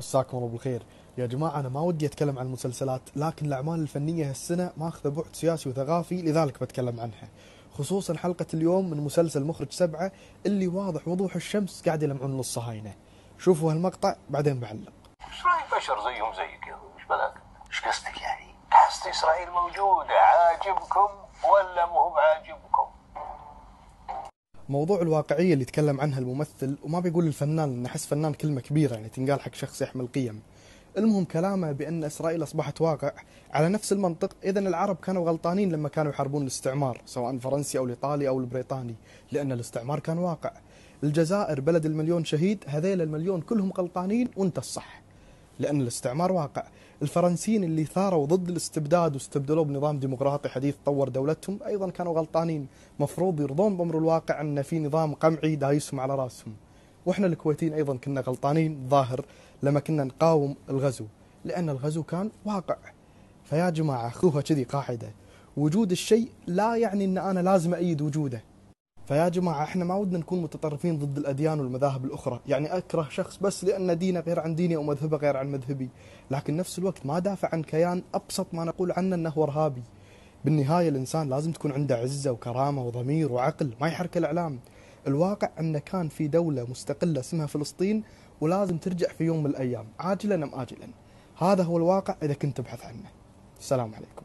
مساكم الله بالخير يا جماعة أنا ما ودي أتكلم عن المسلسلات لكن الأعمال الفنية هالسنة ماخذة بعد سياسي وثقافي لذلك بتكلم عنها خصوصا حلقة اليوم من مسلسل مخرج سبعة اللي واضح وضوح الشمس قاعد يلمعون للصهاينة شوفوا هالمقطع بعدين بعلق ايش رايك بشر زيهم زيك يا ايش بلاك ايش قصدك يعني قصد اسرائيل موجودة عاجبكم ولا مو بعاجبكم؟ موضوع الواقعيه اللي تكلم عنها الممثل وما بيقول الفنان ان احس فنان كلمه كبيره يعني تنقال حق شخص يحمل قيم المهم كلامه بان اسرائيل اصبحت واقع على نفس المنطق اذا العرب كانوا غلطانين لما كانوا يحاربون الاستعمار سواء الفرنسي او الايطالي او البريطاني لان الاستعمار كان واقع الجزائر بلد المليون شهيد هذيل المليون كلهم غلطانين وانت الصح لأن الاستعمار واقع الفرنسيين اللي ثاروا ضد الاستبداد واستبدلوه بنظام ديمقراطي حديث طور دولتهم أيضا كانوا غلطانين مفروض يرضون بأمر الواقع أن في نظام قمعي دايسهم على راسهم وإحنا الكويتيين أيضا كنا غلطانين ظاهر لما كنا نقاوم الغزو لأن الغزو كان واقع فيا جماعة أخوها كذي قاعدة وجود الشيء لا يعني أن أنا لازم أيد وجوده فيا جماعة احنا ما ودنا نكون متطرفين ضد الأديان والمذاهب الأخرى يعني أكره شخص بس لأن دينه غير عن ديني أو مذهبه غير عن مذهبي لكن نفس الوقت ما دافع عن كيان أبسط ما نقول عنه أنه إرهابي بالنهاية الإنسان لازم تكون عنده عزة وكرامة وضمير وعقل ما يحرك الإعلام الواقع أنه كان في دولة مستقلة اسمها فلسطين ولازم ترجع في يوم من الأيام عاجلا أم آجلا هذا هو الواقع إذا كنت تبحث عنه السلام عليكم